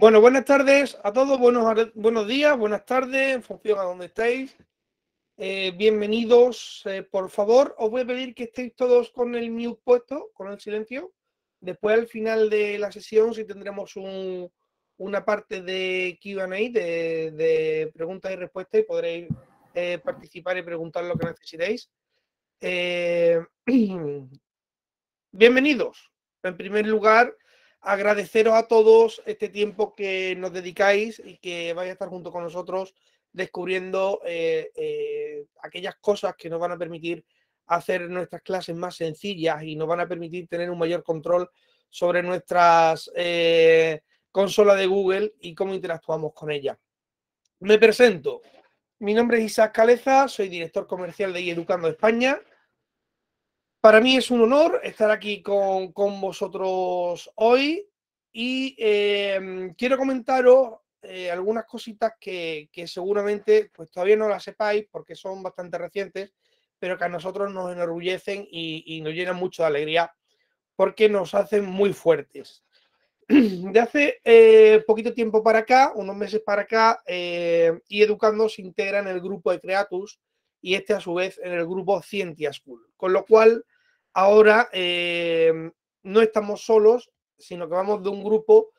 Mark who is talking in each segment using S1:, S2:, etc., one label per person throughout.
S1: Bueno, buenas tardes a todos, buenos, buenos días, buenas tardes, en función a donde estáis. Eh, bienvenidos, eh, por favor, os voy a pedir que estéis todos con el mute puesto, con el silencio. Después, al final de la sesión, si tendremos una parte de QA, de, preguntas y respuestas, y podréis eh, participar y preguntar lo que necesitéis. bienvenidos. En primer lugar, agradeceros a todos este tiempo que nos dedicáis y que vais a estar junto con nosotros descubriendo eh, eh, aquellas cosas que nos van a permitir hacer nuestras clases más sencillas y nos van a permitir tener un mayor control sobre nuestras eh, consolas de Google y cómo interactuamos con ellas. Me presento. Mi nombre es Isaac Caleza, soy director comercial de Educando España. Para mí es un honor estar aquí con, vosotros hoy y em, quiero comentaros eh, algunas cositas que, seguramente pues todavía no las sepáis porque son bastante recientes, pero que a nosotros nos enorgullecen y, nos llenan mucho de alegría porque nos hacen muy fuertes. De hace eh, poquito tiempo para acá, unos meses para acá, eh, y Educando se integra en el grupo de Creatus, y este a su vez en el grupo Cientia School. Con lo cual, ahora eh, no estamos solos, sino que vamos de un grupo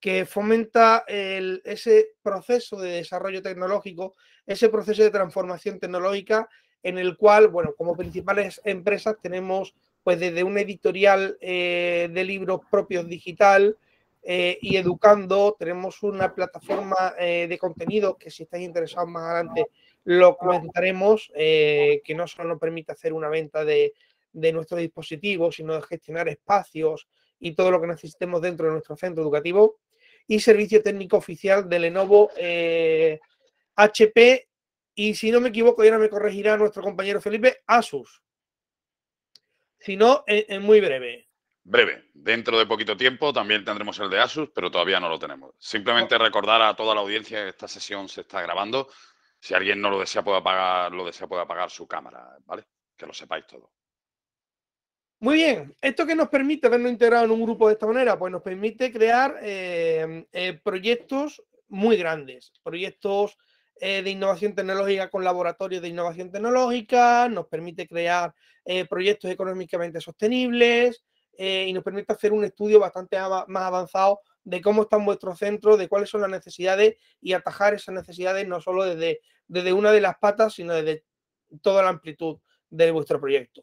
S1: que fomenta ese proceso de desarrollo tecnológico, ese proceso de transformación tecnológica en el cual, bueno, como principales empresas tenemos pues desde un editorial eh, de libros propios digital eh, y educando, tenemos una plataforma de contenido que si estáis interesados más adelante lo comentaremos, eh, que no solo nos permite hacer una venta de, de nuestros dispositivos, sino de gestionar espacios y todo lo que necesitemos dentro de nuestro centro educativo. Y servicio técnico oficial de Lenovo HP. Eh, y si no me equivoco, y ahora me corregirá nuestro compañero Felipe, Asus. Si no, en, en muy breve.
S2: Breve. Dentro de poquito tiempo también tendremos el de Asus, pero todavía no lo tenemos. Simplemente recordar a toda la audiencia que esta sesión se está grabando. Si alguien no lo desea, puede apagar, lo desea, puede apagar su cámara, ¿vale? Que lo sepáis todo.
S1: Muy bien, ¿esto que nos permite vernos integrado en un grupo de esta manera? Pues nos permite crear em, eh, proyectos muy grandes, proyectos eh, de innovación tecnológica con laboratorios de innovación tecnológica, nos permite crear eh, proyectos económicamente sostenibles y nos permite hacer un estudio bastante más avanzado de cómo en vuestro centro, de cuáles son las necesidades y atajar esas necesidades no solo desde, desde una de las patas, sino desde toda la amplitud de vuestro proyecto.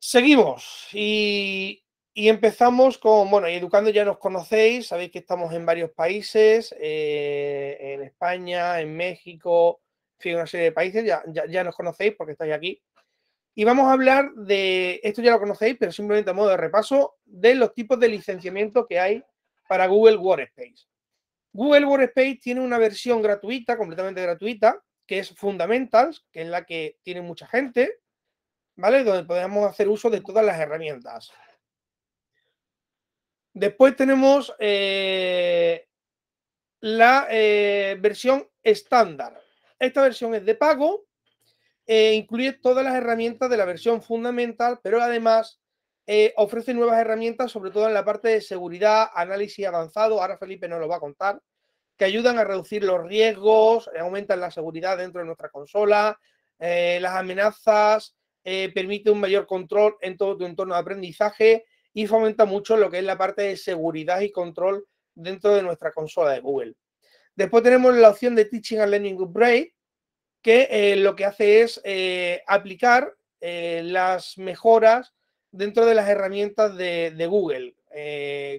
S1: Seguimos y, empezamos con, bueno, y Educando ya nos conocéis, sabéis que estamos en varios países, eh, en España, en México, en una serie de países, ya nos conocéis porque estáis aquí. Y vamos a hablar de, esto ya lo conocéis, pero simplemente a modo de repaso, de los tipos de licenciamiento que hay para Google Workspace. Google Workspace tiene una versión gratuita, completamente gratuita, que es Fundamentals, que es la que tiene mucha gente, ¿vale? Donde podemos hacer uso de todas las herramientas. Después tenemos eh, la eh, versión estándar. Esta versión es de pago eh, incluye todas las herramientas de la versión fundamental, pero además eh, ofrece nuevas herramientas, sobre todo en la parte de seguridad, análisis avanzado, ahora Felipe nos lo va a contar, que ayudan a reducir los riesgos, eh, aumentan la seguridad dentro de nuestra consola, las amenazas, permite un mayor control en todo tu entorno de aprendizaje y fomenta mucho lo que es la parte de seguridad y control dentro de nuestra consola de Google. Después tenemos la opción de Teaching and Learning Upgrade, que eh, lo que hace es eh, aplicar eh, las mejoras dentro de las herramientas de, Google,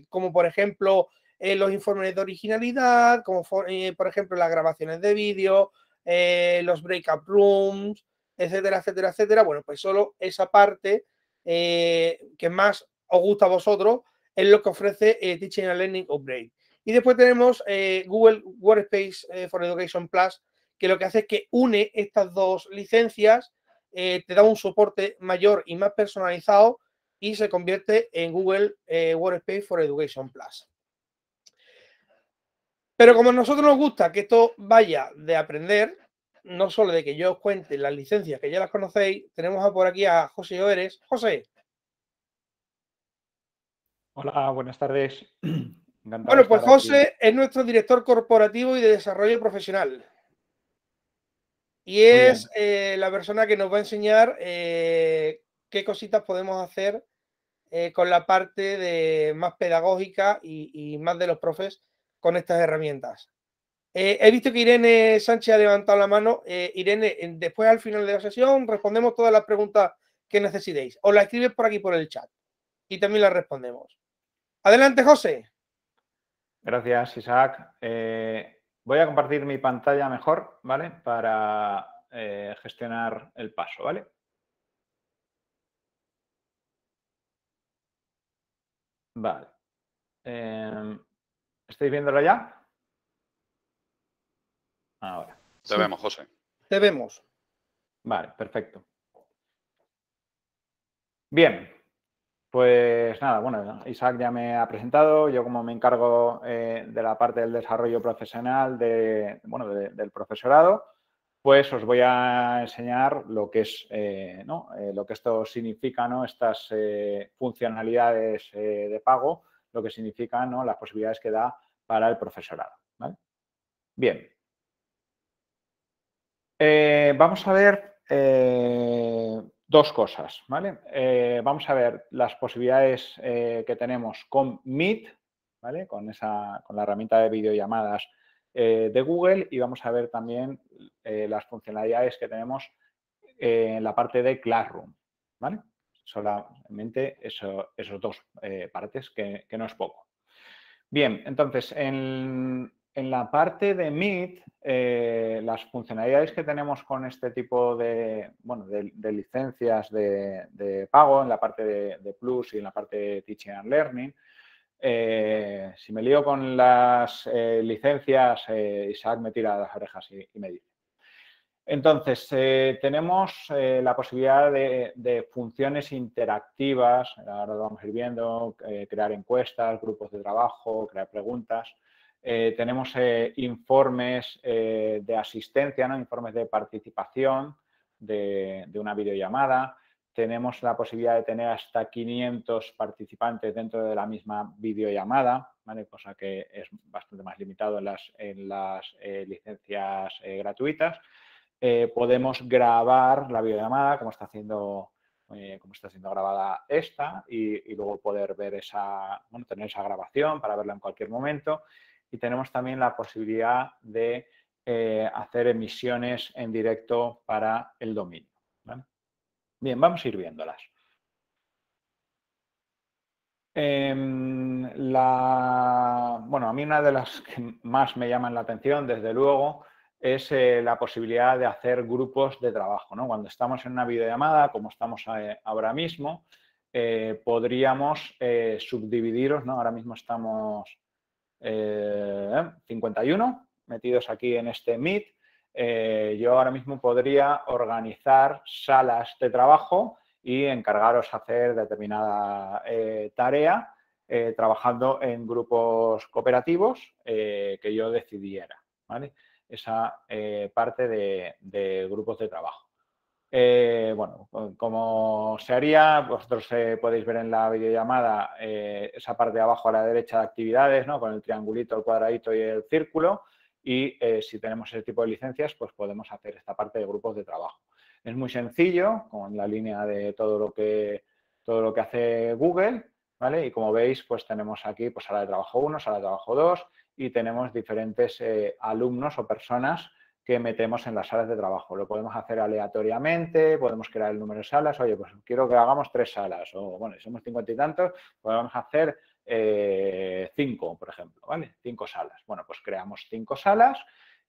S1: como por ejemplo los informes de originalidad, como por ejemplo las grabaciones de vídeo, los breakup rooms, etcétera, etcétera, etcétera. Bueno, pues solo esa parte que más os gusta a vosotros es lo que ofrece Teaching and Learning Upgrade. Y después tenemos Google Workspace for Education Plus, que lo que hace es que une estas dos licencias, eh, te da un soporte mayor y más personalizado y se convierte en Google eh, Workspace for Education Plus. Pero como a nosotros nos gusta que esto vaya de aprender, no solo de que yo os cuente las licencias que ya las conocéis, tenemos por aquí a José Lloveres. José.
S3: Hola, buenas tardes. bueno, pues José
S1: es nuestro director corporativo y de desarrollo profesional. Y es eh, la persona que nos va a enseñar eh, qué cositas podemos hacer eh, con la parte de, más pedagógica y, más de los profes con estas herramientas. he visto que Irene Sánchez ha levantado la mano. Irene, después al final de la sesión respondemos todas las preguntas que necesitéis. O las escribes por aquí por el chat y también las respondemos. Adelante, José.
S3: Gracias, Isaac. Voy a compartir mi pantalla mejor, ¿vale? Para eh, gestionar el paso, ¿vale? Vale. Em, ¿Estáis
S1: viéndolo ya?
S3: Ahora. Te vemos, José. Te vemos. Vale, perfecto. Bien, pues nada, bueno, Isaac ya me ha presentado, yo como me encargo eh, de la parte del desarrollo profesional de, bueno, del profesorado, pues os voy a enseñar lo que, es, eh, eh, lo que esto significa, ¿no? estas funcionalidades de pago, lo que significan las posibilidades que da para el profesorado. Bien. vamos a ver Dos cosas, ¿vale? Eh, vamos a ver las posibilidades eh, que tenemos con Meet, ¿vale? Con, esa, con la herramienta de videollamadas eh, de Google y vamos a ver también las funcionalidades que tenemos en la parte de Classroom, ¿vale? Solamente eso, esos dos partes, que, que no es poco. Bien, entonces, en, en la parte de Meet, eh, las funcionalidades que tenemos con este tipo de, licencias de, pago, en la parte de, Plus y en la parte de Teaching and Learning, eh, si me lío con las eh, licencias, Isaac me tira las orejas y, y me dice. Entonces, tenemos la posibilidad de, funciones interactivas, ahora lo vamos a ir viendo, crear encuestas, grupos de trabajo, crear preguntas. Eh, tenemos eh, informes eh, de asistencia, informes de participación de, una videollamada. Tenemos la posibilidad de tener hasta 500 participantes dentro de la misma videollamada, cosa que es bastante más limitado en las, licencias gratuitas. podemos grabar la videollamada, como está haciendo como está siendo grabada esta y, luego poder ver esa, tener esa grabación para verla en cualquier momento y tenemos también la posibilidad de eh, hacer emisiones en directo para el dominio. Bien, vamos a ir viéndolas. Em, la, bueno, a mí una de las que más me llaman la atención, desde luego, es eh, la posibilidad de hacer grupos de trabajo. ¿no? Cuando estamos en una videollamada, como estamos eh, ahora mismo, podríamos subdividiros, ¿no? ahora mismo estamos 51 eh, metidos aquí en este Meet. Eh, yo ahora mismo podría organizar salas de trabajo y encargaros hacer determinada eh, tarea trabajando en grupos cooperativos que yo decidiera. Esa parte de grupos de trabajo. Eh, bueno, como se haría, vosotros eh, podéis ver en la videollamada eh, esa parte de abajo a la derecha de actividades, ¿no? con el triangulito, el cuadradito y el círculo. Y si tenemos ese tipo de licencias, pues podemos hacer esta parte de grupos de trabajo. Es muy sencillo, con la línea de todo lo que, todo lo que hace Google. ¿vale? Y como veis, pues tenemos aquí pues, sala de trabajo 1, sala de trabajo 2 y tenemos diferentes alumnos o personas que metemos en las salas de trabajo. Lo podemos hacer aleatoriamente, podemos crear el número de salas, oye, pues quiero que hagamos tres salas, o bueno, si somos cincuenta y tantos, podemos pues hacer eh, cinco, por ejemplo, ¿vale? Cinco salas. Bueno, pues creamos cinco salas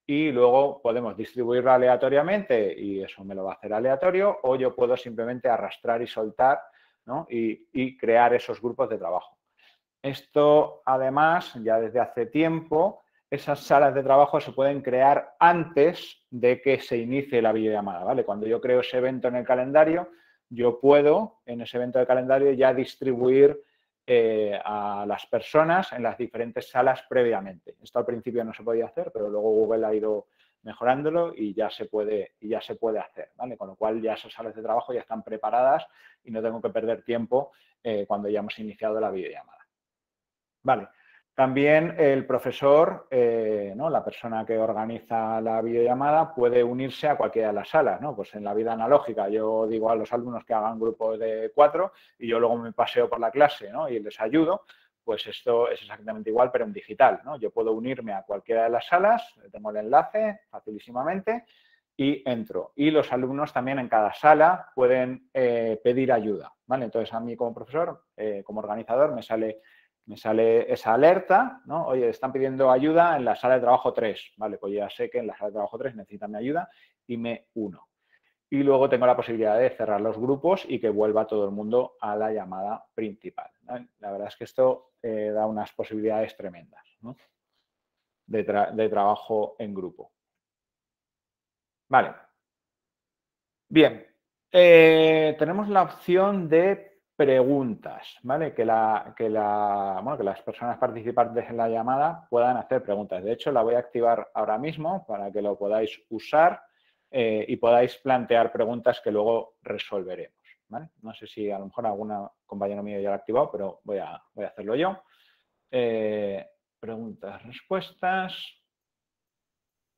S3: y luego podemos distribuirlo aleatoriamente y eso me lo va a hacer aleatorio, o yo puedo simplemente arrastrar y soltar ¿no? y crear esos grupos de trabajo. Esto, además, ya desde hace tiempo, esas salas de trabajo se pueden crear antes de que se inicie la videollamada, ¿vale? Cuando yo creo ese evento en el calendario, yo puedo en ese evento de calendario ya distribuir eh, a las personas en las diferentes salas previamente. Esto al principio no se podía hacer, pero luego Google ha ido mejorándolo y ya se puede, y ya se puede hacer, ¿vale? Con lo cual ya esas salas de trabajo ya están preparadas y no tengo que perder tiempo eh, cuando ya hemos iniciado la videollamada. Vale. También el profesor, eh, ¿no? la persona que organiza la videollamada, puede unirse a cualquiera de las salas. ¿no? Pues en la vida analógica yo digo a los alumnos que hagan grupos de cuatro y yo luego me paseo por la clase y les ayudo. Pues esto es exactamente igual, pero en digital. ¿no? Yo puedo unirme a cualquiera de las salas, tengo el enlace facilísimamente y entro. Y los alumnos también en cada sala pueden eh, pedir ayuda. ¿vale? Entonces a mí como profesor, eh, como organizador, me sale me sale esa alerta, ¿no? Oye, están pidiendo ayuda en la sala de trabajo 3, ¿vale? Pues ya sé que en la sala de trabajo 3 necesitan mi ayuda y me uno. Y luego tengo la posibilidad de cerrar los grupos y que vuelva todo el mundo a la llamada principal. La verdad es que esto eh, da unas posibilidades tremendas de, trabajo en grupo. Vale. Bien, eh,
S1: tenemos la opción de
S3: preguntas, ¿vale? Que, la, que, la, que las personas participantes en la llamada puedan hacer preguntas. De hecho, la voy a activar ahora mismo para que lo podáis usar eh, y podáis plantear preguntas que luego resolveremos. No sé si a lo mejor alguna compañero mío ya lo ha activado, pero voy a, voy a hacerlo yo. Eh, preguntas, respuestas.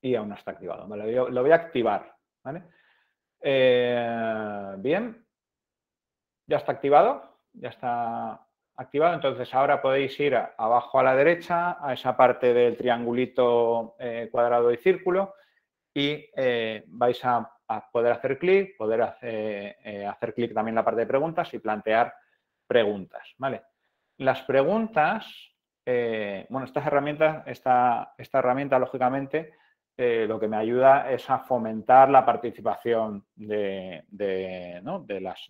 S3: Y aún no está activado. lo voy a activar. ¿vale? Eh, bien, ya está activado, ya está activado. Entonces ahora podéis ir abajo a la derecha, a esa parte del triangulito eh, cuadrado y círculo y eh, vais a, poder hacer clic, poder hacer, eh, hacer clic también en la parte de preguntas y plantear preguntas. ¿vale? Las preguntas, bueno, estas herramientas, esta herramienta lógicamente eh, lo que me ayuda es a fomentar la participación de,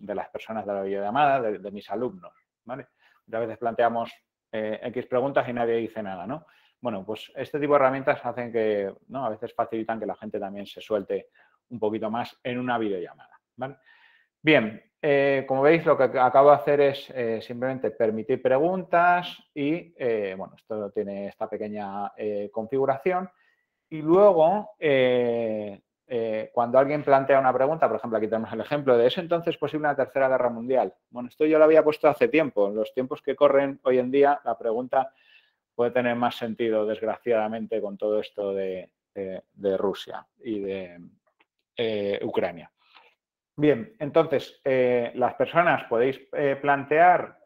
S3: las, personas de la videollamada, de, mis alumnos. ¿vale? Muchas veces planteamos eh, X preguntas y nadie dice nada. Bueno, pues este tipo de herramientas hacen que a veces facilitan que la gente también se suelte un poquito más en una videollamada. ¿vale? Bien, eh, como veis, lo que acabo de hacer es simplemente permitir preguntas y, bueno, esto tiene esta pequeña configuración y luego, eh, eh, cuando alguien plantea una pregunta, por ejemplo, aquí tenemos el ejemplo de ¿es entonces posible una tercera guerra mundial? Bueno, esto yo lo había puesto hace tiempo. En los tiempos que corren hoy en día, la pregunta puede tener más sentido, desgraciadamente, con todo esto de, Rusia y de eh, Ucrania. Bien, entonces, las personas podéis plantear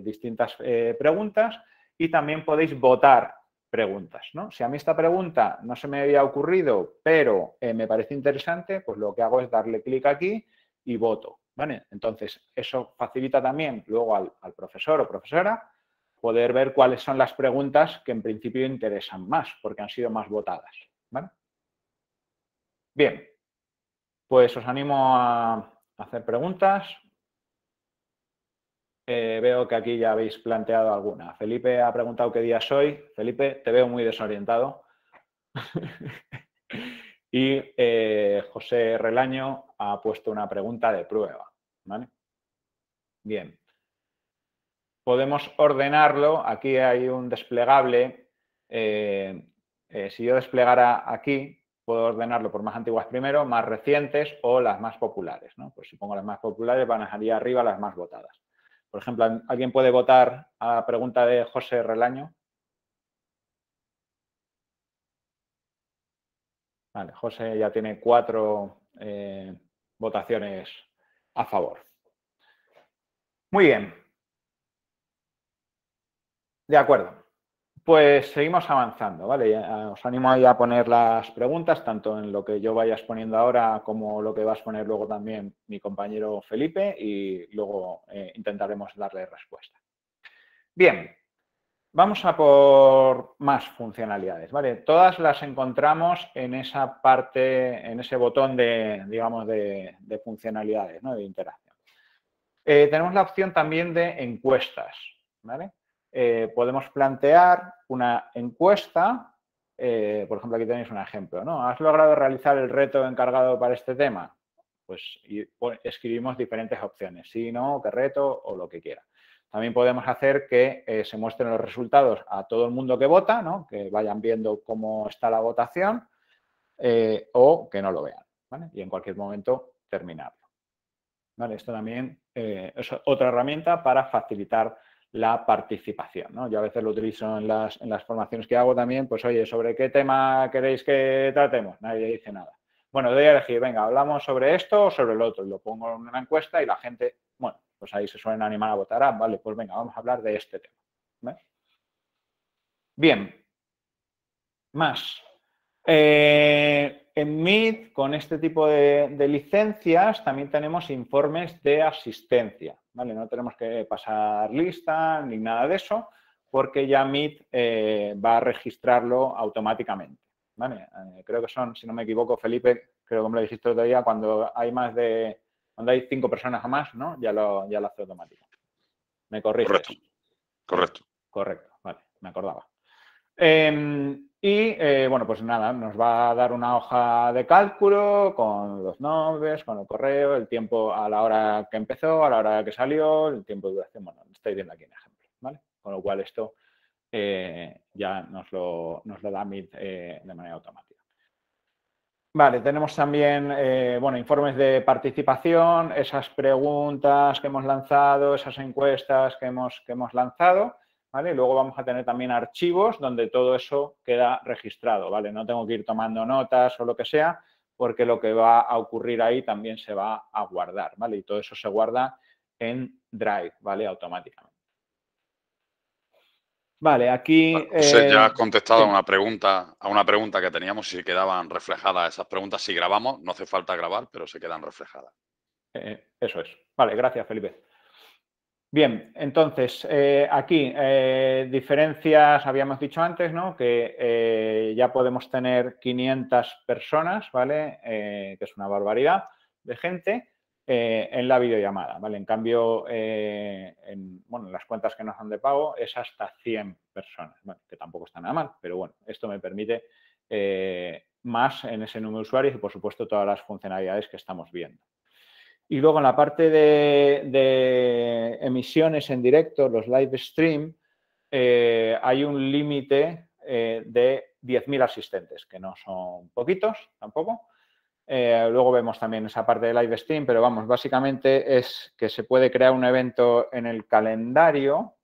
S3: distintas preguntas y también podéis votar preguntas. ¿no? Si a mí esta pregunta no se me había ocurrido, pero eh, me parece interesante, pues lo que hago es darle clic aquí y voto. ¿vale? Entonces, eso facilita también luego al, profesor o profesora poder ver cuáles son las preguntas que en principio interesan más, porque han sido más votadas. Bien, pues os animo a hacer preguntas, eh, veo que aquí ya habéis planteado alguna. Felipe ha preguntado qué día soy. Felipe, te veo muy desorientado. y eh, José Relaño ha puesto una pregunta de prueba. Bien. Podemos ordenarlo. Aquí hay un desplegable. Eh, si yo desplegara aquí, puedo ordenarlo por más antiguas primero, más recientes o las más populares. Pues si pongo las más populares, van a salir arriba las más votadas. Por ejemplo, ¿alguien puede votar a la pregunta de José Relaño? Vale, José ya tiene cuatro eh, votaciones a favor. Muy bien. De acuerdo. Pues seguimos avanzando, ¿vale? Eh, os animo ahí a poner las preguntas, tanto en lo que yo vaya exponiendo ahora como lo que va a exponer luego también mi compañero Felipe y luego eh, intentaremos darle respuesta. Bien, vamos a por más funcionalidades, ¿vale? Todas las encontramos en esa parte, en ese botón de, digamos, de, funcionalidades, ¿no? De interacción. Eh, tenemos la opción también de encuestas, ¿vale? Eh, podemos plantear una encuesta. Eh, por ejemplo, aquí tenéis un ejemplo, ¿no? ¿Has logrado realizar el reto encargado para este tema? Pues, pues escribimos diferentes opciones, sí, no, qué reto o lo que quiera. También podemos hacer que eh, se muestren los resultados a todo el mundo que vota, que vayan viendo cómo está la votación o que no lo vean. Y en cualquier momento terminarlo. ¿Vale? Esto también es otra herramienta para facilitar la participación. ¿no? Yo a veces lo utilizo en las, formaciones que hago también, pues oye, ¿sobre qué tema queréis que tratemos? Nadie dice nada. Bueno, doy a elegir, venga, hablamos sobre esto o sobre lo otro. Lo pongo en una encuesta y la gente, bueno, pues ahí se suelen animar a votar. Ah, vale, pues venga, vamos a hablar de este tema. Bien. Más. Eh, en MIT, con este tipo de, licencias, también tenemos informes de asistencia. ¿vale? No tenemos que pasar lista ni nada de eso, porque ya MIT eh, va a registrarlo automáticamente. ¿vale? Eh, creo que son, si no me equivoco, Felipe, creo que me lo dijiste todavía, cuando hay más de, cuando hay cinco personas a más, ¿no? Ya lo, ya lo hace automático. Me corriges. Correcto. Correcto. Correcto, vale, me acordaba. Em, y eh, bueno, pues nada, nos va a dar una hoja de cálculo con los nombres, con el correo, el tiempo a la hora que empezó, a la hora que salió, el tiempo de duración. Bueno, estáis viendo aquí un ejemplo, ¿vale? Con lo cual esto eh, ya nos lo, nos lo da Mid eh, de manera automática. Vale, tenemos también bueno, informes de participación, esas preguntas que hemos lanzado, esas encuestas que hemos, que hemos lanzado. ¿vale? Luego vamos a tener también archivos donde todo eso queda registrado, ¿vale? No tengo que ir tomando notas o lo que sea, porque lo que va a ocurrir ahí también se va a guardar, ¿vale? Y todo eso se guarda en Drive, ¿vale? Automáticamente. Vale, aquí. Eh, ya has contestado a
S2: una pregunta, a una pregunta que teníamos si quedaban reflejadas esas preguntas. Si grabamos, no hace falta
S3: grabar, pero se quedan reflejadas. Eh, eso es. Vale, gracias, Felipe. Bien, entonces, eh, aquí eh, diferencias, habíamos dicho antes, ¿no? Que eh, ya podemos tener 500 personas, ¿vale? que es una barbaridad de gente en la videollamada, En cambio, en, bueno, las cuentas que nos dan de pago es hasta 100 personas, que tampoco está nada mal, pero bueno, esto me permite más en ese número de usuarios y, por supuesto, todas las funcionalidades que estamos viendo, y luego en la parte de, emisiones en directo, los live stream, eh, hay un límite eh, de 10.000 asistentes, que no son poquitos tampoco. Eh, luego vemos también esa parte de live stream, pero vamos, básicamente es que se puede crear un evento en el calendario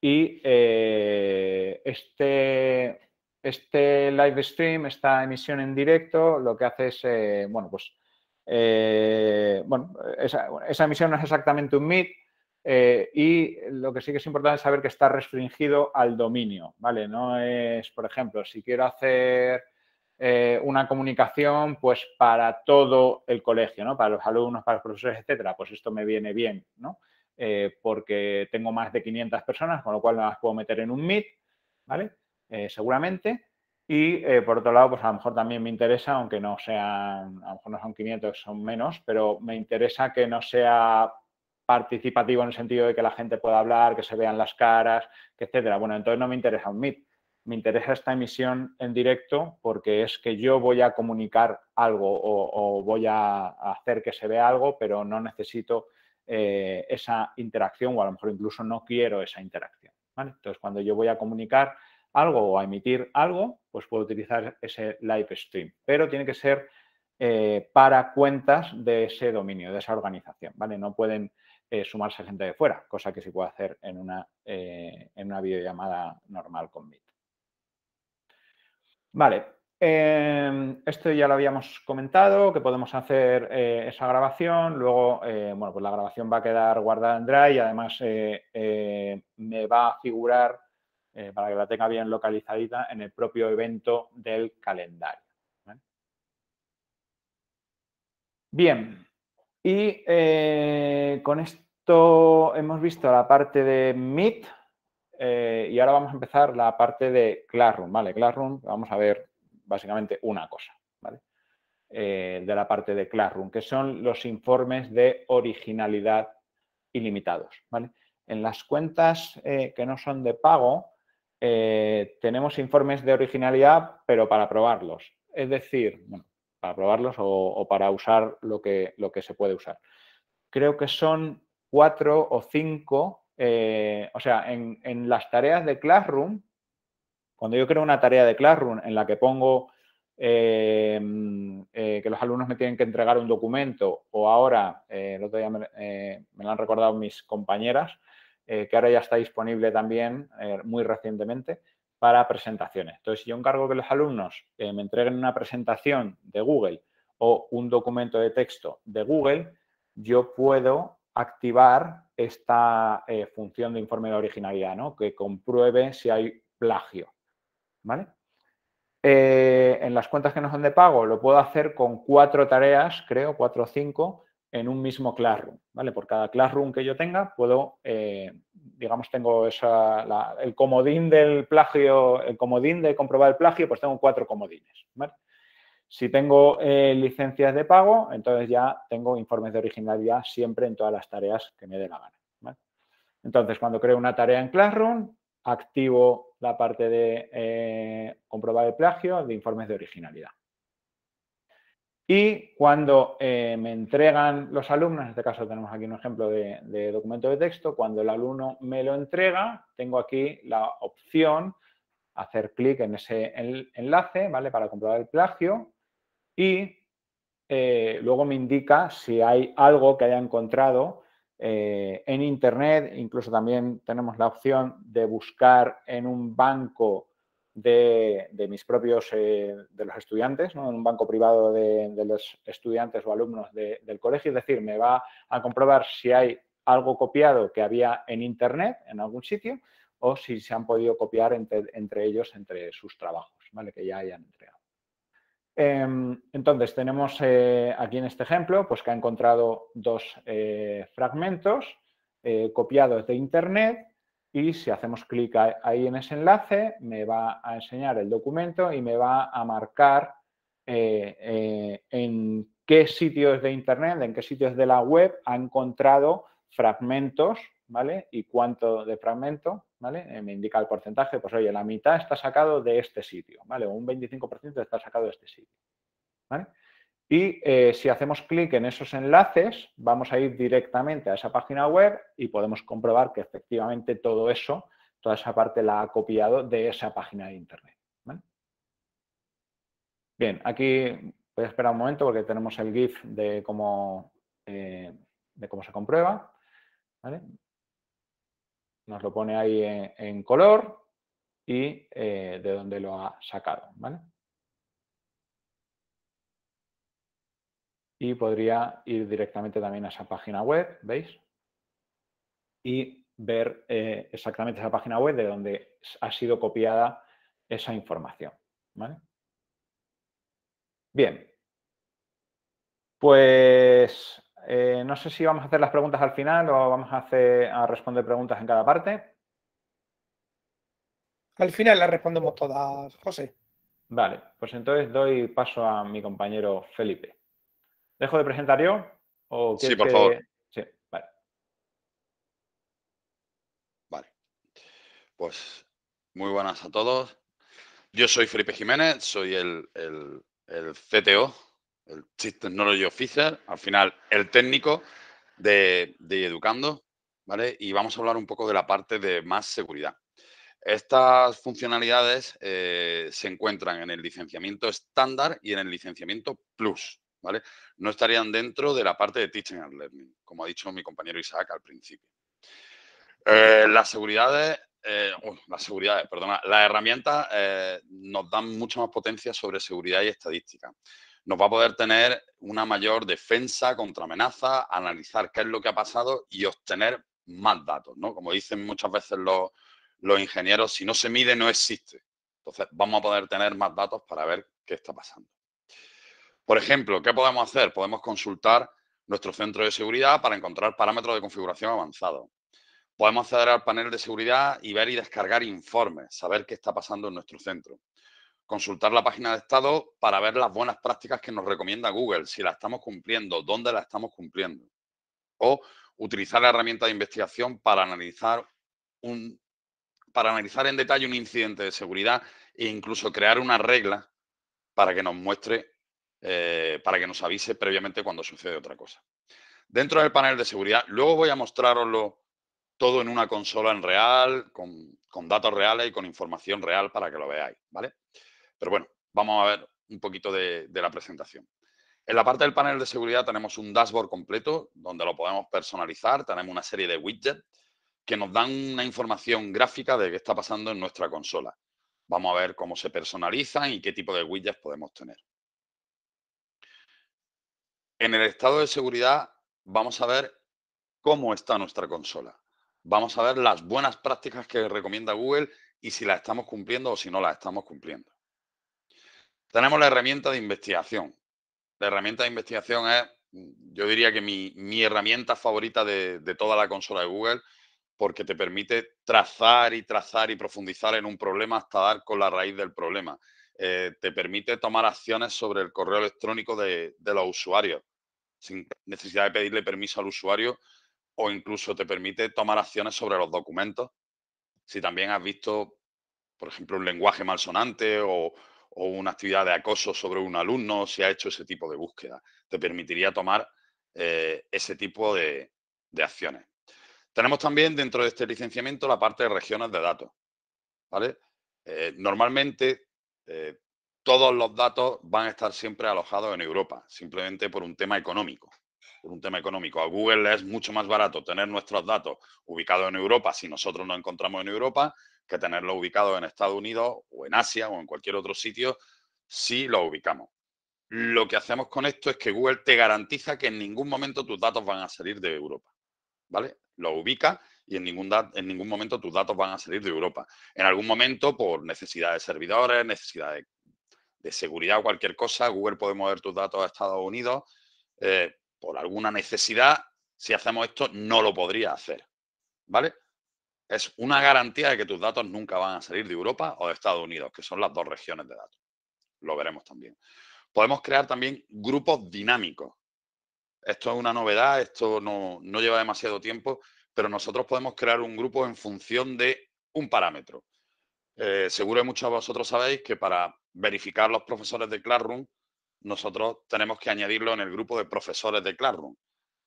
S3: y este, este live stream, esta emisión en directo, lo que hace es, bueno, pues eh, bueno, esa, misión no es exactamente un MIT eh, y lo que sí que es importante es saber que está restringido al dominio, ¿vale? No es, por ejemplo, si quiero hacer eh, una comunicación pues para todo el colegio, ¿no? Para los alumnos, para los profesores, etcétera, pues esto me viene bien, ¿no? porque tengo más de 500 personas, con lo cual me las puedo meter en un MIT, ¿vale? seguramente. Y eh, por otro lado, pues a lo mejor también me interesa, aunque no sean, a lo mejor no son 500, son menos, pero me interesa que no sea participativo en el sentido de que la gente pueda hablar, que se vean las caras, etcétera. Bueno, entonces no me interesa un Meet, me interesa esta emisión en directo porque es que yo voy a comunicar algo o, voy a hacer que se vea algo, pero no necesito eh, esa interacción o a lo mejor incluso no quiero esa interacción. Entonces, cuando yo voy a comunicar, algo o a emitir algo, pues puedo utilizar ese live stream, pero tiene que ser eh, para cuentas de ese dominio, de esa organización, ¿vale? No pueden eh, sumarse gente de fuera, cosa que se puede hacer en una, eh, en una videollamada normal con Meet. Vale, em, esto ya lo habíamos comentado, que podemos hacer esa grabación, luego, bueno, pues la grabación va a quedar guardada en Drive y además me va a figurar eh, para que la tenga bien localizadita en el propio evento del calendario. Bien, y eh, con esto hemos visto la parte de Meet eh, y ahora vamos a empezar la parte de Classroom, ¿vale? Classroom, vamos a ver básicamente una cosa, de la parte de Classroom, que son los informes de originalidad ilimitados. En las cuentas que no son de pago, eh, tenemos informes de originalidad, pero para probarlos. Es decir, para probarlos o, para usar lo que, lo que se puede usar. Creo que son cuatro o cinco, eh, o sea, en, las tareas de Classroom, cuando yo creo una tarea de Classroom en la que pongo eh, que los alumnos me tienen que entregar un documento o ahora, el otro día me, me lo han recordado mis compañeras, eh, que ahora ya está disponible también eh, muy recientemente para presentaciones. Entonces, si yo encargo que los alumnos eh, me entreguen una presentación de Google o un documento de texto de Google, yo puedo activar esta función de informe de originalidad, que compruebe si hay plagio. ¿Vale? en las cuentas que no son de pago lo puedo hacer con cuatro tareas, creo, cuatro o cinco, en un mismo Classroom, ¿vale? Por cada Classroom que yo tenga, puedo, eh, digamos, tengo esa, el comodín del plagio, el comodín de comprobar el plagio, pues tengo cuatro comodines, Si tengo eh, licencias de pago, entonces ya tengo informes de originalidad siempre en todas las tareas que me dé la gana. Entonces, cuando creo una tarea en Classroom, activo la parte de eh, comprobar el plagio de informes de originalidad. Y cuando eh, me entregan los alumnos, en este caso tenemos aquí un ejemplo de, documento de texto, cuando el alumno me lo entrega, tengo aquí la opción hacer clic en ese enlace, ¿vale? Para comprobar el plagio y eh, luego me indica si hay algo que haya encontrado eh, en Internet, incluso también tenemos la opción de buscar en un banco de, mis propios, eh, de los estudiantes, en un banco privado de, los estudiantes o alumnos del colegio, es decir, me va a comprobar si hay algo copiado que había en Internet, en algún sitio, o si se han podido copiar entre, ellos, entre sus trabajos, ¿vale? que ya hayan entregado. Em, entonces, tenemos eh, aquí en este ejemplo pues, que ha encontrado dos eh, fragmentos copiados de Internet y si hacemos clic ahí en ese enlace, me va a enseñar el documento y me va a marcar eh, eh, en qué sitios de Internet, en qué sitios de la web ha encontrado fragmentos, ¿vale? Y cuánto de fragmento, ¿vale? Eh, me indica el porcentaje, pues oye, la mitad está sacado de este sitio, ¿vale? un 25% está sacado de este sitio, ¿vale? Y eh, si hacemos clic en esos enlaces, vamos a ir directamente a esa página web y podemos comprobar que efectivamente todo eso, toda esa parte la ha copiado de esa página de Internet. Bien, aquí voy a esperar un momento porque tenemos el GIF de cómo, eh, de cómo se comprueba. Nos lo pone ahí en, color y eh, de dónde lo ha sacado. y podría ir directamente también a esa página web, ¿veis? Y ver eh, exactamente esa página web de donde ha sido copiada esa información, Bien, pues eh, no sé si vamos a hacer las preguntas al final o vamos a, hacer, a responder preguntas en cada parte.
S1: Al final las respondemos todas, José.
S3: Vale, pues entonces doy paso a mi compañero Felipe. ¿Dejo de presentar yo? sí, por favor. Sí, vale.
S2: Vale. Pues muy buenas a todos. Yo soy Felipe Jiménez, soy el, el CTO, el Chief Technology Officer, al final el técnico de, Educando, ¿vale? Y vamos a hablar un poco de la parte de más seguridad. Estas funcionalidades eh, se encuentran en el licenciamiento estándar y en el licenciamiento plus. No estarían dentro de la parte de Teaching and Learning, como ha dicho mi compañero Isaac al principio.
S1: Eh, las
S2: seguridades, eh, las perdona, las herramientas eh, nos dan mucha más potencia sobre seguridad y estadística. Nos va a poder tener una mayor defensa contra amenaza, analizar qué es lo que ha pasado y obtener más datos, Como dicen muchas veces los ingenieros, si no se mide, no existe. Entonces, vamos a poder tener más datos para ver qué está pasando. Por ejemplo, ¿qué podemos hacer? Podemos consultar nuestro centro de seguridad para encontrar parámetros de configuración avanzados. Podemos acceder al panel de seguridad y ver y descargar informes, saber qué está pasando en nuestro centro. Consultar la página de estado para ver las buenas prácticas que nos recomienda Google, si la estamos cumpliendo, dónde la estamos cumpliendo. O utilizar la herramienta de investigación para analizar, un, para analizar en detalle un incidente de seguridad e incluso crear una regla para que nos muestre eh, para que nos avise previamente cuando sucede otra cosa. Dentro del panel de seguridad, luego voy a mostraroslo todo en una consola en real, con, datos reales y con información real para que lo veáis, ¿vale? Pero bueno, vamos a ver un poquito de, de la presentación. En la parte del panel de seguridad tenemos un dashboard completo donde lo podemos personalizar, tenemos una serie de widgets que nos dan una información gráfica de qué está pasando en nuestra consola. Vamos a ver cómo se personalizan y qué tipo de widgets podemos tener. En el estado de seguridad vamos a ver cómo está nuestra consola. Vamos a ver las buenas prácticas que recomienda Google y si las estamos cumpliendo o si no las estamos cumpliendo. Tenemos la herramienta de investigación. La herramienta de investigación es, mm, yo diría que mi, herramienta favorita de, de toda la consola de Google porque te permite trazar y trazar y profundizar en un problema hasta dar con la raíz del problema. Eh, te permite tomar acciones sobre el correo electrónico de, los usuarios, sin necesidad de pedirle permiso al usuario o incluso te permite tomar acciones sobre los documentos. Si también has visto, por ejemplo, un lenguaje malsonante o, una actividad de acoso sobre un alumno, si ha hecho ese tipo de búsqueda, te permitiría tomar eh, ese tipo de, acciones. Tenemos también dentro de este licenciamiento la parte de regiones de datos. ¿vale? Eh, normalmente eh, todos los datos van a estar siempre alojados en Europa, simplemente por un tema económico. Por un tema económico. A Google es mucho más barato tener nuestros datos ubicados en Europa si nosotros nos encontramos en Europa que tenerlos ubicados en Estados Unidos o en Asia o en cualquier otro sitio si los ubicamos. Lo que hacemos con esto es que Google te garantiza que en ningún momento tus datos van a salir de Europa. ¿Vale? Lo ubica y en ningún, en ningún momento tus datos van a salir de Europa. En algún momento, por necesidad de servidores, necesidad de, seguridad o cualquier cosa, Google puede mover tus datos a Estados Unidos. Eh, por alguna necesidad, si hacemos esto, no lo podría hacer. ¿Vale? Es una garantía de que tus datos nunca van a salir de Europa o de Estados Unidos, que son las dos regiones de datos. Lo veremos también. Podemos crear también grupos dinámicos. Esto es una novedad, esto no, no lleva demasiado tiempo pero nosotros podemos crear un grupo en función de un parámetro. Eh, seguro que muchos de vosotros sabéis que para verificar los profesores de Classroom, nosotros tenemos que añadirlo en el grupo de profesores de Classroom.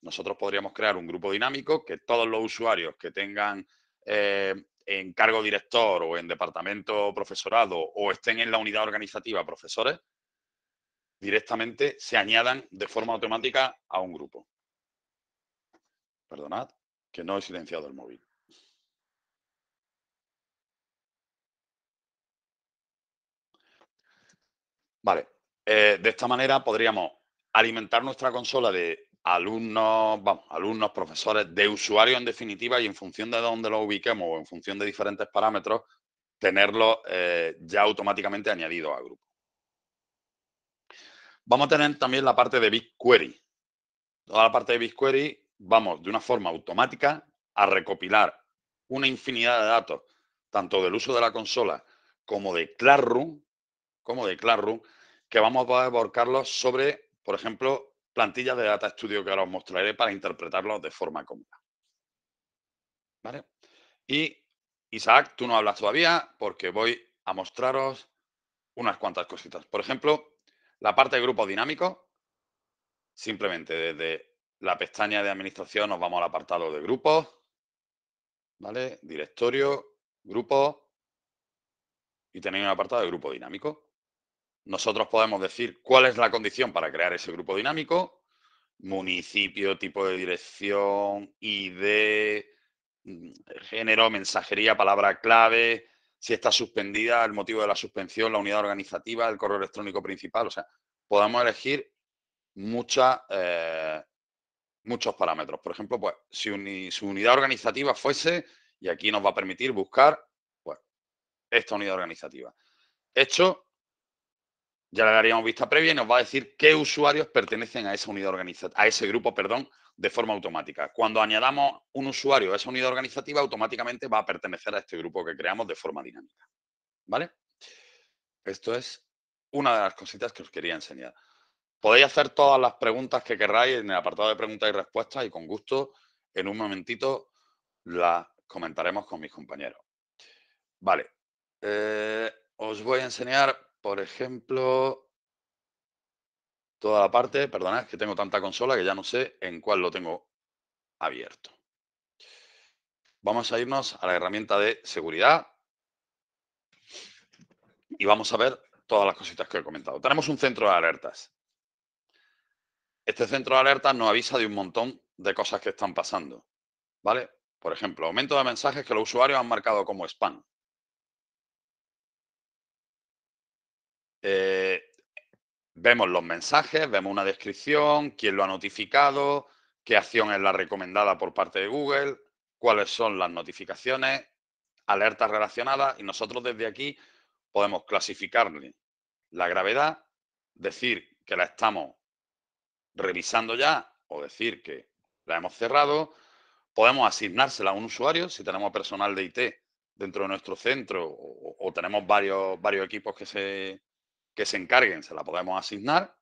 S2: Nosotros podríamos crear un grupo dinámico que todos los usuarios que tengan eh, en cargo director o en departamento profesorado o estén en la unidad organizativa profesores, directamente se añadan de forma automática a un grupo. Perdonad que no he silenciado el móvil. Vale, eh, de esta manera podríamos alimentar nuestra consola de alumnos, vamos, alumnos, profesores, de usuarios en definitiva y en función de dónde lo ubiquemos o en función de diferentes parámetros, tenerlo eh, ya automáticamente añadido a grupo. Vamos a tener también la parte de BigQuery. Toda la parte de BigQuery vamos de una forma automática a recopilar una infinidad de datos, tanto del uso de la consola como de Classroom, como de Classroom, que vamos a aborcarlos sobre, por ejemplo, plantillas de Data Studio que ahora os mostraré para interpretarlos de forma cómoda. ¿Vale? Y Isaac, tú no hablas todavía porque voy a mostraros unas cuantas cositas. Por ejemplo, la parte de grupo dinámico, simplemente desde la pestaña de administración nos vamos al apartado de grupos, ¿vale? Directorio, Grupo y tenéis un apartado de grupo dinámico. Nosotros podemos decir cuál es la condición para crear ese grupo dinámico, municipio, tipo de dirección, ID, mm, género, mensajería, palabra clave, si está suspendida, el motivo de la suspensión, la unidad organizativa, el correo electrónico principal. O sea, podemos elegir mucha eh, muchos parámetros. Por ejemplo, pues si su unidad organizativa fuese, y aquí nos va a permitir buscar pues, esta unidad organizativa. Hecho. ya le daríamos vista previa y nos va a decir qué usuarios pertenecen a esa unidad organizativa, a ese grupo, perdón, de forma automática. Cuando añadamos un usuario a esa unidad organizativa, automáticamente va a pertenecer a este grupo que creamos de forma dinámica. ¿Vale? Esto es una de las cositas que os quería enseñar. Podéis hacer todas las preguntas que queráis en el apartado de preguntas y respuestas y con gusto en un momentito las comentaremos con mis compañeros. Vale, eh, os voy a enseñar, por ejemplo, toda la parte, perdonad, que tengo tanta consola que ya no sé en cuál lo tengo abierto. Vamos a irnos a la herramienta de seguridad y vamos a ver todas las cositas que he comentado. Tenemos un centro de alertas. Este centro de alertas nos avisa de un montón de cosas que están pasando, ¿vale? Por ejemplo, aumento de mensajes que los usuarios han marcado como spam. Eh, vemos los mensajes, vemos una descripción, quién lo ha notificado, qué acción es la recomendada por parte de Google, cuáles son las notificaciones, alertas relacionadas y nosotros desde aquí podemos clasificarle la gravedad, decir que la estamos revisando ya o decir que la hemos cerrado. Podemos asignársela a un usuario si tenemos personal de IT dentro de nuestro centro o, tenemos varios, varios equipos que se, se encarguen, se la podemos asignar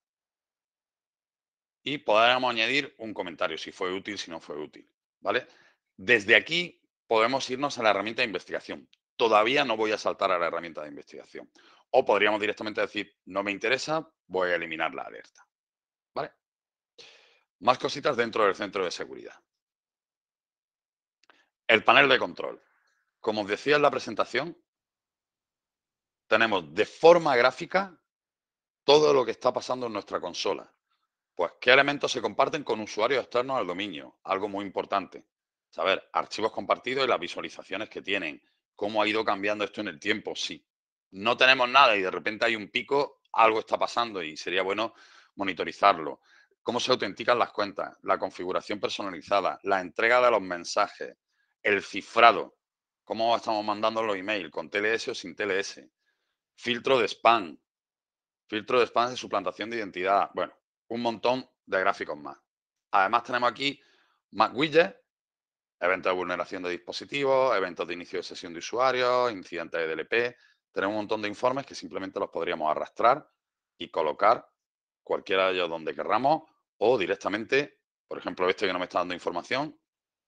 S2: y podemos añadir un comentario si fue útil, si no fue útil. ¿vale? Desde aquí podemos irnos a la herramienta de investigación. Todavía no voy a saltar a la herramienta de investigación. O podríamos directamente decir, no me interesa, voy a eliminar la alerta. Más cositas dentro del centro de seguridad. El panel de control. Como os decía en la presentación, tenemos de forma gráfica todo lo que está pasando en nuestra consola. Pues qué elementos se comparten con usuarios externos al dominio, algo muy importante. Saber archivos compartidos y las visualizaciones que tienen, cómo ha ido cambiando esto en el tiempo, Sí. no tenemos nada y de repente hay un pico, algo está pasando y sería bueno monitorizarlo cómo se autentican las cuentas, la configuración personalizada, la entrega de los mensajes, el cifrado, cómo estamos mandando los emails, con TLS o sin TLS, filtro de spam, filtro de spam de suplantación de identidad, bueno, un montón de gráficos más. Además tenemos aquí más widgets, eventos de vulneración de dispositivos, eventos de inicio de sesión de usuarios, incidentes de DLP. Tenemos un montón de informes que simplemente los podríamos arrastrar y colocar cualquiera de ellos donde querramos o directamente, por ejemplo, este que no me está dando información,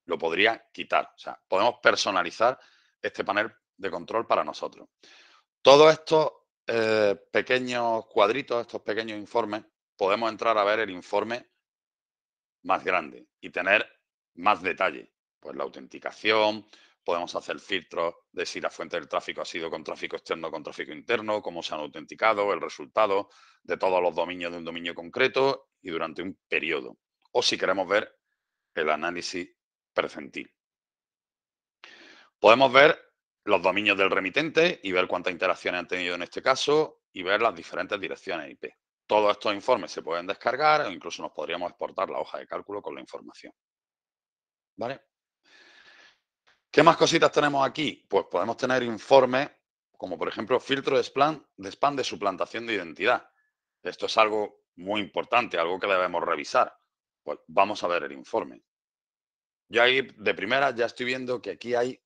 S2: lo podría quitar. O sea, podemos personalizar este panel de control para nosotros. Todos estos eh, pequeños cuadritos, estos pequeños informes, podemos entrar a ver el informe más grande y tener más detalle. Pues la autenticación, podemos hacer filtros de si la fuente del tráfico ha sido con tráfico externo o con tráfico interno, cómo se han autenticado, el resultado de todos los dominios de un dominio concreto y durante un periodo. O si queremos ver el análisis percentil. Podemos ver los dominios del remitente y ver cuántas interacciones han tenido en este caso y ver las diferentes direcciones IP. Todos estos informes se pueden descargar o incluso nos podríamos exportar la hoja de cálculo con la información. ¿Vale? ¿Qué más cositas tenemos aquí? Pues podemos tener informes como por ejemplo filtro de spam, de suplantación de identidad. Esto es algo muy importante, algo que debemos revisar. Pues vamos a ver el informe. Yo ahí de primera ya estoy viendo que aquí hay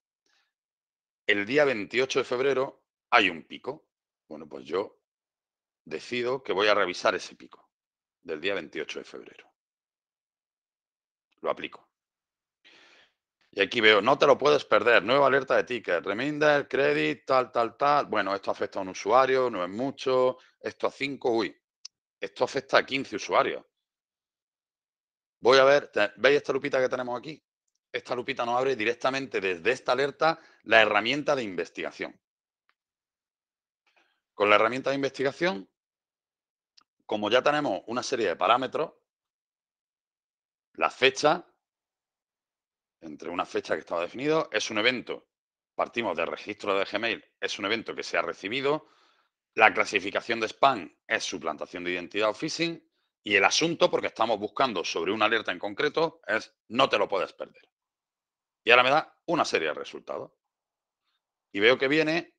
S2: el día 28 de febrero hay un pico. Bueno, pues yo decido que voy a revisar ese pico del día 28 de febrero. Lo aplico. Y aquí veo, no te lo puedes perder, nueva alerta de ticket, reminder, credit, tal, tal, tal. Bueno, esto afecta a un usuario, no es mucho, esto a 5, uy, esto afecta a 15 usuarios. Voy a ver, ¿veis esta lupita que tenemos aquí? Esta lupita nos abre directamente desde esta alerta la herramienta de investigación. Con la herramienta de investigación, como ya tenemos una serie de parámetros, la fecha, entre una fecha que estaba definido, es un evento, partimos del registro de Gmail, es un evento que se ha recibido, la clasificación de spam es suplantación de identidad o phishing y el asunto, porque estamos buscando sobre una alerta en concreto, es no te lo puedes perder. Y ahora me da una serie de resultados. Y veo que viene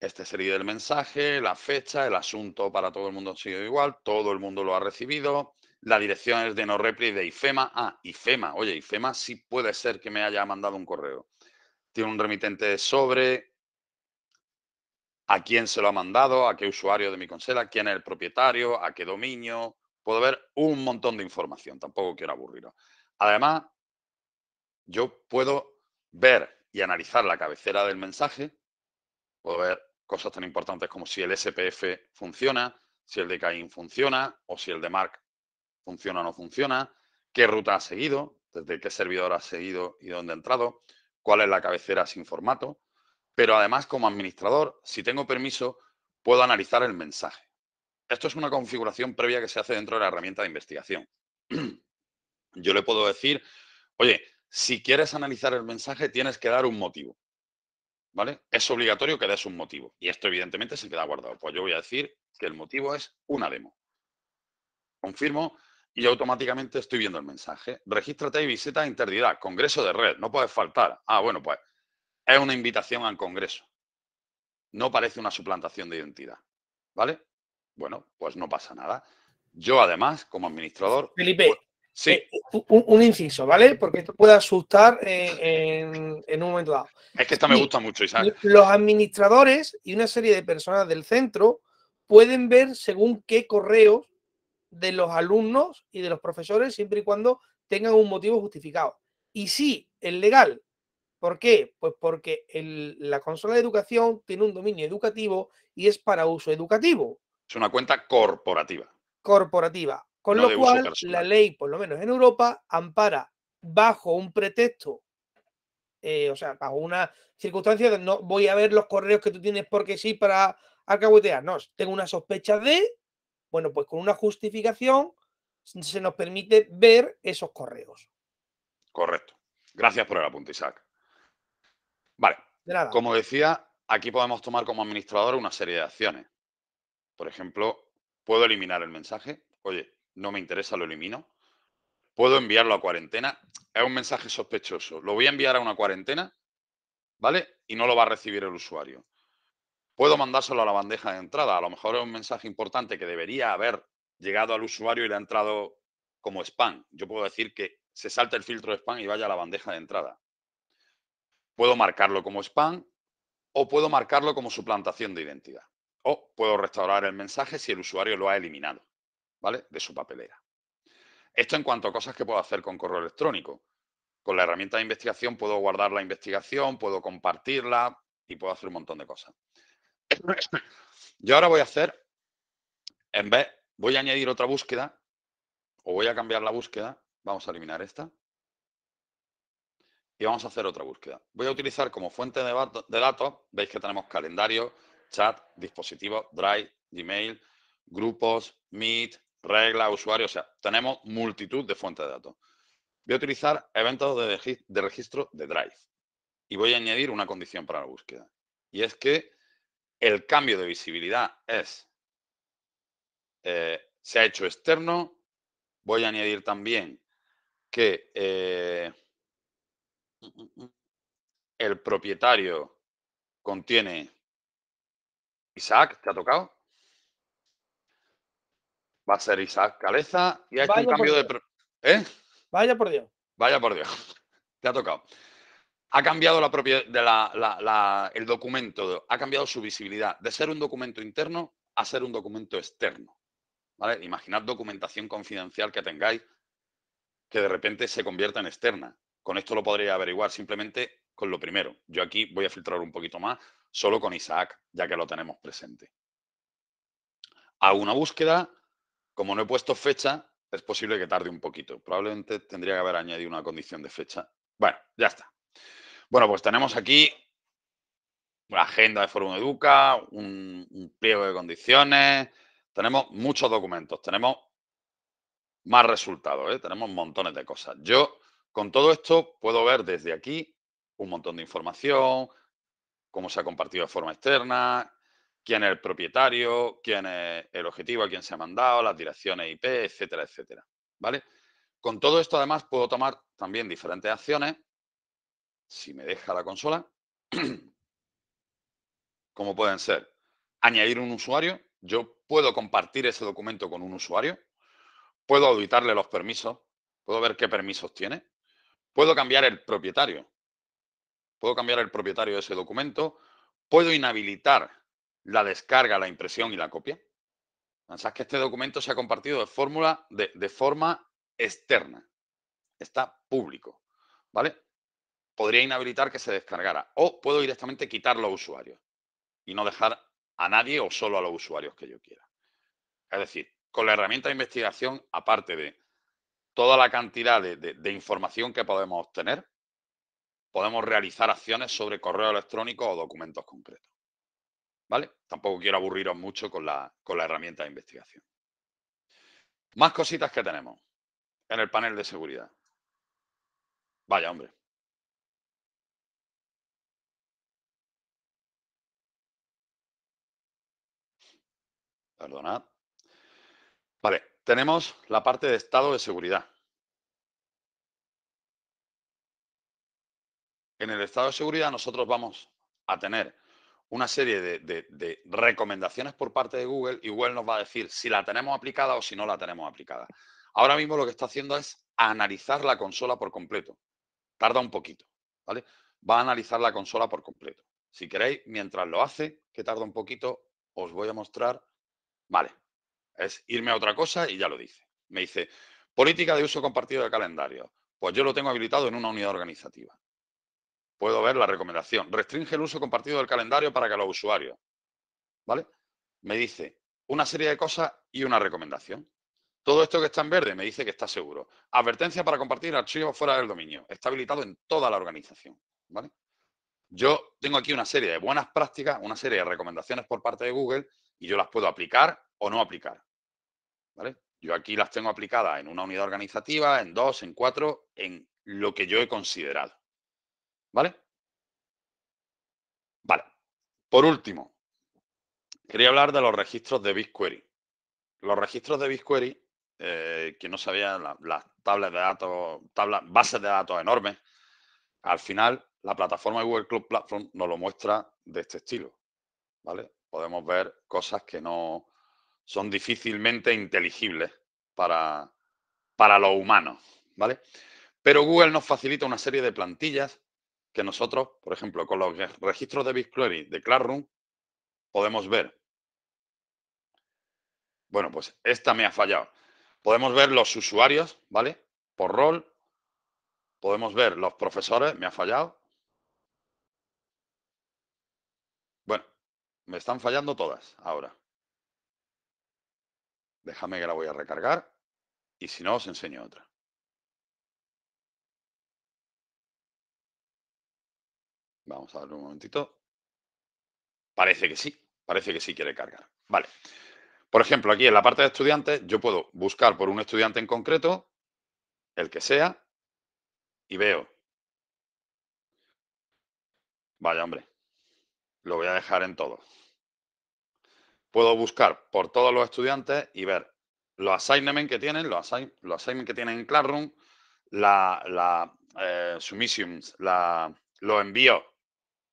S2: este sería el mensaje, la fecha, el asunto para todo el mundo ha sido igual, todo el mundo lo ha recibido, la dirección es de no reply de IFEMA. Ah, IFEMA. Oye, IFEMA sí puede ser que me haya mandado un correo. Tiene un remitente de sobre. ¿A quién se lo ha mandado? ¿A qué usuario de mi consela? ¿Quién es el propietario? ¿A qué dominio? Puedo ver un montón de información. Tampoco quiero aburriros. Además, yo puedo ver y analizar la cabecera del mensaje. Puedo ver cosas tan importantes como si el SPF funciona, si el de funciona o si el de Marc funciona o no funciona, qué ruta ha seguido, desde qué servidor ha seguido y dónde ha entrado, cuál es la cabecera sin formato, pero además como administrador, si tengo permiso, puedo analizar el mensaje. Esto es una configuración previa que se hace dentro de la herramienta de investigación. Yo le puedo decir, oye, si quieres analizar el mensaje, tienes que dar un motivo. ¿Vale? Es obligatorio que des un motivo. Y esto, evidentemente, se queda guardado. Pues yo voy a decir que el motivo es una demo. Confirmo y automáticamente estoy viendo el mensaje. Regístrate y visita Interdidad, Congreso de Red, no puedes faltar. Ah, bueno, pues es una invitación al Congreso. No parece una suplantación de identidad. ¿Vale? Bueno, pues no pasa nada. Yo además, como administrador... Felipe, pues, sí. Eh,
S1: un, inciso, ¿vale? Porque esto puede asustar eh, en, un momento dado. Es que esta me gusta mucho, Los administradores y una serie de personas del centro pueden ver según qué correos de los alumnos y de los profesores siempre y cuando tengan un motivo justificado. Y sí, es legal. ¿Por qué? Pues porque la consola de educación tiene un dominio educativo y es para uso educativo.
S2: Es una cuenta corporativa.
S1: Corporativa. Con lo cual, la ley, por lo menos en Europa, ampara bajo un pretexto, eh, o sea, bajo una circunstancia de no voy a ver los correos que tú tienes porque sí para alcahuetear. No, tengo una sospecha de bueno, pues con una justificación se nos permite ver esos correos.
S2: Correcto. Gracias por el apunte, Isaac. Vale. Como decía, aquí podemos tomar como administrador una serie de acciones. Por ejemplo, puedo eliminar el mensaje. Oye, no me interesa, lo elimino. Puedo enviarlo a cuarentena. Es un mensaje sospechoso. Lo voy a enviar a una cuarentena, ¿vale? Y no lo va a recibir el usuario puedo mandárselo a la bandeja de entrada. A lo mejor es un mensaje importante que debería haber llegado al usuario y le ha entrado como spam. Yo puedo decir que se salte el filtro de spam y vaya a la bandeja de entrada. Puedo marcarlo como spam o puedo marcarlo como suplantación de identidad. O puedo restaurar el mensaje si el usuario lo ha eliminado, ¿vale? De su papelera. Esto en cuanto a cosas que puedo hacer con correo electrónico. Con la herramienta de investigación puedo guardar la investigación, puedo compartirla y puedo hacer un montón de cosas. Yo ahora voy a hacer, en vez, voy a añadir otra búsqueda o voy a cambiar la búsqueda. Vamos a eliminar esta. Y vamos a hacer otra búsqueda. Voy a utilizar como fuente de, datos, veis que tenemos calendario, chat, dispositivo, Drive, Gmail, grupos, Meet, regla, usuario, o sea, tenemos multitud de fuentes de datos. Voy a utilizar eventos de registro de Drive y voy a añadir una condición para la búsqueda. Y es que el cambio de visibilidad es, eh, se ha hecho externo. Voy a añadir también que eh, el propietario contiene Isaac, ¿te ha tocado? Va a ser Isaac Caleza y ha cambio de... ¿Eh? Vaya por Dios. Vaya por Dios. Te ha tocado ha cambiado la propiedad el documento, ha cambiado su visibilidad de ser un documento interno a ser un documento externo. ¿vale? Imaginad documentación confidencial que tengáis que de repente se convierta en externa. Con esto lo podréis averiguar simplemente con lo primero. Yo aquí voy a filtrar un poquito más solo con Isaac, ya que lo tenemos presente. Hago una búsqueda. Como no he puesto fecha, es posible que tarde un poquito. Probablemente tendría que haber añadido una condición de fecha. Bueno, ya está. Bueno, pues tenemos aquí una agenda de Fórum Educa, un, pliego de condiciones, tenemos muchos documentos, tenemos más resultados, ¿eh? tenemos montones de cosas. Yo con todo esto puedo ver desde aquí un montón de información, cómo se ha compartido de forma externa, quién es el propietario, quién es el objetivo, a quién se ha mandado, las direcciones IP, etcétera, etcétera. ¿Vale? Con todo esto, además, puedo tomar también diferentes acciones si me deja la consola, como pueden ser añadir un usuario, yo puedo compartir ese documento con un usuario, puedo auditarle los permisos, puedo ver qué permisos tiene, puedo cambiar el propietario, puedo cambiar el propietario de ese documento, puedo inhabilitar la descarga, la impresión y la copia. Pensad que este documento se ha compartido de, fórmula, de forma externa, está público, ¿vale? podría inhabilitar que se descargara o puedo directamente quitar a usuarios y no dejar a nadie o solo a los usuarios que yo quiera. Es decir, con la herramienta de investigación, aparte de toda la cantidad de, información que podemos obtener, podemos realizar acciones sobre correo electrónico o documentos concretos. ¿Vale? Tampoco quiero aburriros mucho con con la herramienta de investigación. Más cositas que tenemos en el panel de seguridad. Vaya, hombre. Perdonad. Vale, tenemos la parte de estado de seguridad. En el estado de seguridad nosotros vamos a tener una serie de, recomendaciones por parte de Google y Google nos va a decir si la tenemos aplicada o si no la tenemos aplicada. Ahora mismo lo que está haciendo es analizar la consola por completo. Tarda un poquito, ¿vale? Va a analizar la consola por completo. Si queréis, mientras lo hace, que tarda un poquito, os voy a mostrar Vale, es irme a otra cosa y ya lo dice. Me dice, política de uso compartido de calendario. Pues yo lo tengo habilitado en una unidad organizativa. Puedo ver la recomendación. Restringe el uso compartido del calendario para que los usuarios. ¿Vale? Me dice una serie de cosas y una recomendación. Todo esto que está en verde me dice que está seguro. Advertencia para compartir archivos fuera del dominio. Está habilitado en toda la organización. ¿Vale? Yo tengo aquí una serie de buenas prácticas, una serie de recomendaciones por parte de Google y yo las puedo aplicar o no aplicar. ¿Vale? Yo aquí las tengo aplicadas en una unidad organizativa, en dos, en cuatro, en lo que yo he considerado. ¿Vale? Vale. Por último, quería hablar de los registros de BigQuery. Los registros de BigQuery, eh, que no sabían las tablas de datos, tablas, bases de datos enormes, al final la plataforma Google Cloud Platform nos lo muestra de este estilo. ¿Vale? podemos ver cosas que no son difícilmente inteligibles para, para los humanos, ¿vale? Pero Google nos facilita una serie de plantillas que nosotros, por ejemplo, con los registros de BigQuery de Classroom, podemos ver. Bueno, pues esta me ha fallado. Podemos ver los usuarios, ¿vale? Por rol. Podemos ver los profesores, me ha fallado. Me están fallando todas ahora. Déjame que la voy a recargar y si no os enseño otra. Vamos a ver un momentito. Parece que sí, parece que sí quiere cargar. Vale. Por ejemplo, aquí en la parte de estudiantes yo puedo buscar por un estudiante en concreto, el que sea, y veo. Vaya, hombre, lo voy a dejar en todo. Puedo buscar por todos los estudiantes y ver los assignments que tienen, los, los assignments que tienen en Classroom, la, la eh, submissions, los envíos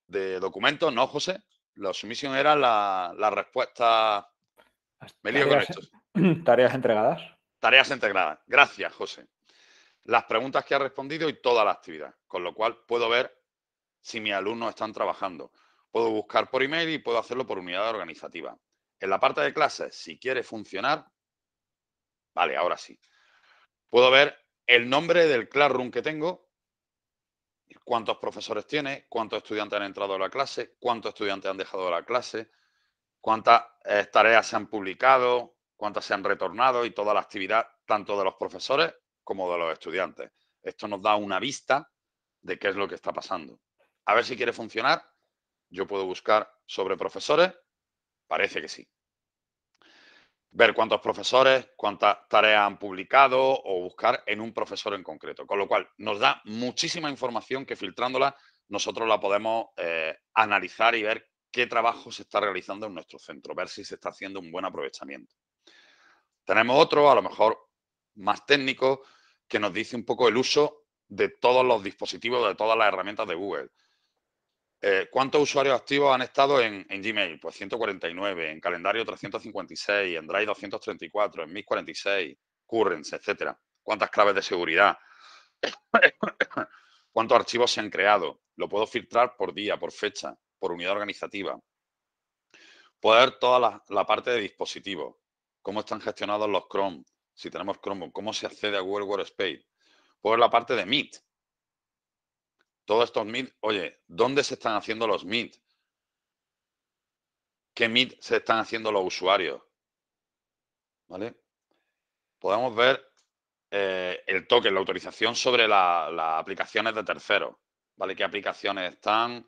S2: de documentos, ¿no, José? los submissions era la, la respuesta... Me lío con esto.
S3: Tareas entregadas.
S2: Tareas entregadas. Gracias, José. Las preguntas que ha respondido y toda la actividad. Con lo cual puedo ver si mis alumnos están trabajando. Puedo buscar por email y puedo hacerlo por unidad organizativa. En la parte de clases, si quiere funcionar, vale, ahora sí. Puedo ver el nombre del Classroom que tengo, cuántos profesores tiene, cuántos estudiantes han entrado a la clase, cuántos estudiantes han dejado la clase, cuántas eh, tareas se han publicado, cuántas se han retornado y toda la actividad tanto de los profesores como de los estudiantes. Esto nos da una vista de qué es lo que está pasando. A ver si quiere funcionar yo puedo buscar sobre profesores, parece que sí. Ver cuántos profesores, cuántas tareas han publicado o buscar en un profesor en concreto. Con lo cual, nos da muchísima información que filtrándola nosotros la podemos eh, analizar y ver qué trabajo se está realizando en nuestro centro, ver si se está haciendo un buen aprovechamiento. Tenemos otro, a lo mejor más técnico, que nos dice un poco el uso de todos los dispositivos, de todas las herramientas de Google. Eh, ¿Cuántos usuarios activos han estado en, Gmail? Pues 149, en calendario 356, en Drive 234, en Mix 46, Currents, etcétera. ¿Cuántas claves de seguridad? ¿Cuántos archivos se han creado? Lo puedo filtrar por día, por fecha, por unidad organizativa. Puedo ver toda la, parte de dispositivos, cómo están gestionados los Chrome, si tenemos Chrome, cómo se accede a Google Workspace. Puedo ver la parte de Meet, todos estos Meet, oye, ¿dónde se están haciendo los Meet? ¿Qué Meet se están haciendo los usuarios? ¿Vale? Podemos ver eh, el token, la autorización sobre las aplicaciones de terceros. ¿Vale? ¿Qué aplicaciones están?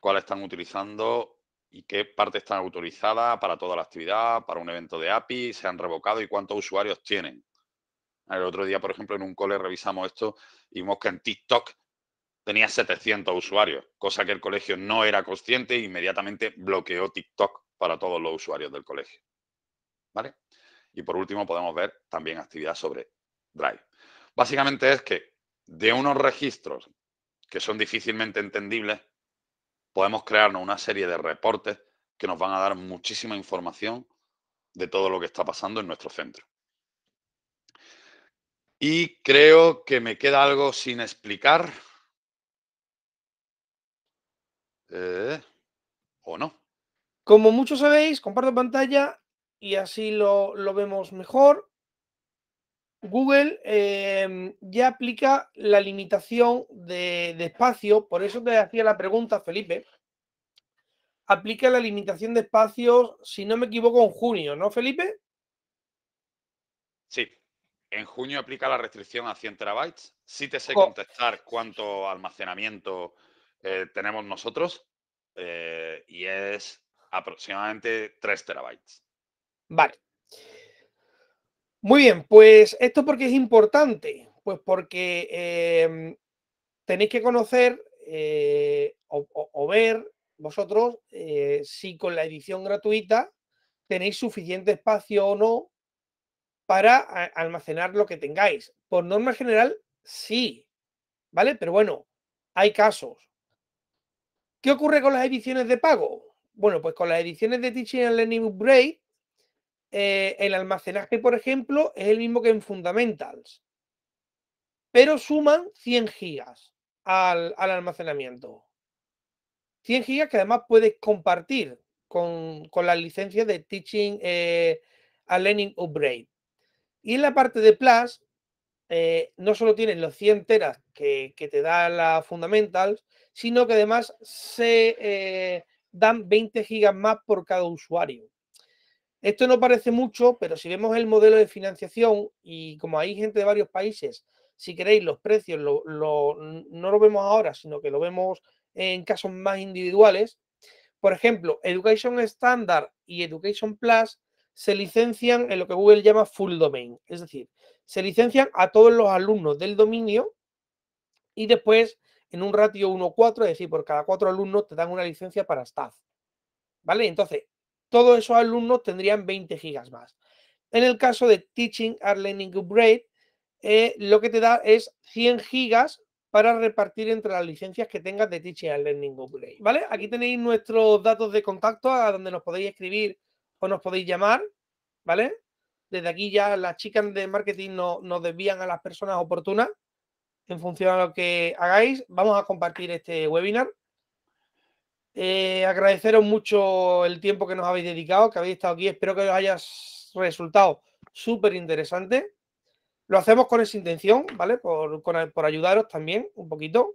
S2: ¿Cuáles están utilizando? ¿Y qué parte están autorizadas para toda la actividad, para un evento de API? ¿Se han revocado y cuántos usuarios tienen? El otro día, por ejemplo, en un cole revisamos esto y vimos que en TikTok tenía 700 usuarios, cosa que el colegio no era consciente e inmediatamente bloqueó TikTok para todos los usuarios del colegio. ¿Vale? Y por último podemos ver también actividad sobre Drive. Básicamente es que de unos registros que son difícilmente entendibles, podemos crearnos una serie de reportes que nos van a dar muchísima información de todo lo que está pasando en nuestro centro. Y creo que me queda algo sin explicar. Eh, ¿O no?
S1: Como muchos sabéis, comparto pantalla y así lo, vemos mejor. Google em, ya aplica la limitación de, de, espacio, por eso te hacía la pregunta, Felipe. Aplica la limitación de espacios, si no me equivoco, en junio, ¿no, Felipe?
S2: Sí, en junio aplica la restricción a 100 terabytes. Sí te sé contestar cuánto almacenamiento eh, tenemos nosotros eh, y es aproximadamente 3 terabytes.
S1: Vale. Muy bien, pues esto porque es importante, pues porque em, tenéis que conocer eh, o, o, ver vosotros si con la edición gratuita tenéis suficiente espacio o no para almacenar lo que tengáis. Por norma general, sí, ¿vale? Pero bueno, hay casos ¿Qué ocurre con las ediciones de pago? Bueno, pues con las ediciones de Teaching and Learning Upgrade, eh, el almacenaje, por ejemplo, es el mismo que en Fundamentals, pero suman 100 gigas al, almacenamiento. 100 gigas que además puedes compartir con, las licencias de Teaching eh, and Learning Upgrade. Y en la parte de Plus, eh, no solo tienes los 100 teras que, te da la Fundamentals, sino que además se eh, dan 20 gigas más por cada usuario. Esto no parece mucho, pero si vemos el modelo de financiación y como hay gente de varios países, si queréis, los precios no lo vemos ahora, sino que lo vemos en casos más individuales. Por ejemplo, Education Standard y Education Plus se licencian en lo que Google llama full domain, es decir, se licencian a todos los alumnos del dominio y después en un ratio 1-4, es decir, por cada cuatro alumnos te dan una licencia para staff. ¿Vale? Entonces, todos esos alumnos tendrían 20 gigas más. En el caso de Teaching and Learning Upgrade, eh, lo que te da es 100 gigas para repartir entre las licencias que tengas de Teaching and Learning Upgrade. ¿Vale? Aquí tenéis nuestros datos de contacto a donde nos podéis escribir o nos podéis llamar, ¿vale? Desde aquí ya las chicas de marketing no, nos desvían a las personas oportunas en función a lo que hagáis. Vamos a compartir este webinar. Eh, agradeceros mucho el tiempo que nos habéis dedicado, que habéis estado aquí. Espero que os haya resultado súper interesante. Lo hacemos con esa intención, ¿vale? Por, por ayudaros también un poquito.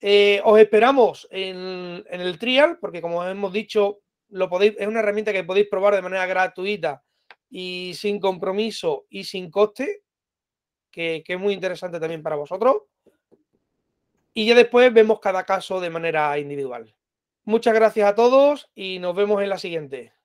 S1: Eh, os esperamos en, en, el trial, porque como hemos dicho, lo podéis, es una herramienta que podéis probar de manera gratuita y sin compromiso y sin coste, que, que es muy interesante también para vosotros. Y ya después vemos cada caso de manera individual. Muchas gracias a todos y nos vemos en la siguiente.